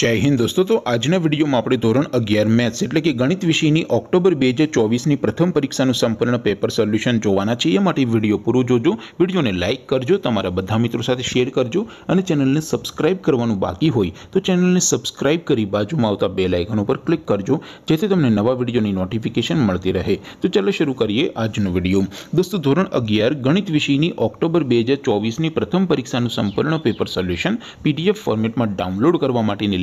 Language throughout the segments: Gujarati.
जय हिंद दोस्तों तो आज ने वीडियो म आपरे ધોરણ 11 मैथ्स એટલે કે ગણિત વિષય ની ઓક્ટોબર 2024 ની પ્રથમ પરીક્ષા નું સંપૂર્ણ પેપર સોલ્યુશન જોવાના છે એ માટે વિડિયો પૂરો જોજો વિડિયોને લાઈક કરજો તમારા બધા મિત્રો સાથે શેર કરજો અને ચેનલ ને સબ્સ્ક્રાઇબ કરવાનું બાકી હોય તો ચેનલ ને સબ્સ્ક્રાઇબ કરી बाजू માં આવતા બેલ આઇકન ઉપર ક્લિક કરજો જેથી તમને નવા વિડિયો ની નોટિફિકેશન મળતી રહે તો ચાલો શરૂ કરીએ આજ નો વિડિયો दोस्तों ધોરણ 11 ગણિત વિષય ની ઓક્ટોબર 2024 ની પ્રથમ પરીક્ષા નું સંપૂર્ણ પેપર સોલ્યુશન પીડીએફ ફોર્મેટ માં ડાઉનલોડ કરવા માટેની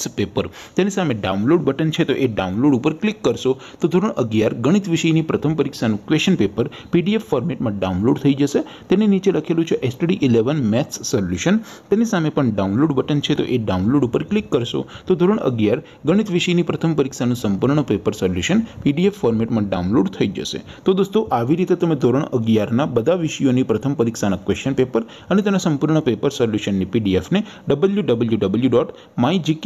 તે પેપર તેની સામે ડાઉનલોડ બટન છે તો એ ડાઉનલોડ ઉપર ક્લિક કરશો તો ધોરણ 11 ગણિત વિષયની પ્રથમ પરીક્ષાનું ક્વેશ્ચન પેપર પીડીએફ ફોર્મેટમાં ડાઉનલોડ થઈ જશે તેની નીચે લખેલું છે STD 11 मैथ्स સોલ્યુશન તેની સામે પણ ડાઉનલોડ બટન છે તો એ ડાઉનલોડ ઉપર ક્લિક કરશો તો ધોરણ 11 ગણિત વિષયની પ્રથમ પરીક્ષાનું સંપૂર્ણ પેપર સોલ્યુશન પીડીએફ ફોર્મેટમાં ડાઉનલોડ થઈ જશે તો દોસ્તો આવી રીતે તમે ધોરણ 11 ના બધા વિષયોની પ્રથમ પરીક્ષાના ક્વેશ્ચન પેપર અને તેના સંપૂર્ણ પેપર સોલ્યુશનની પીડીએફ ને www.mygk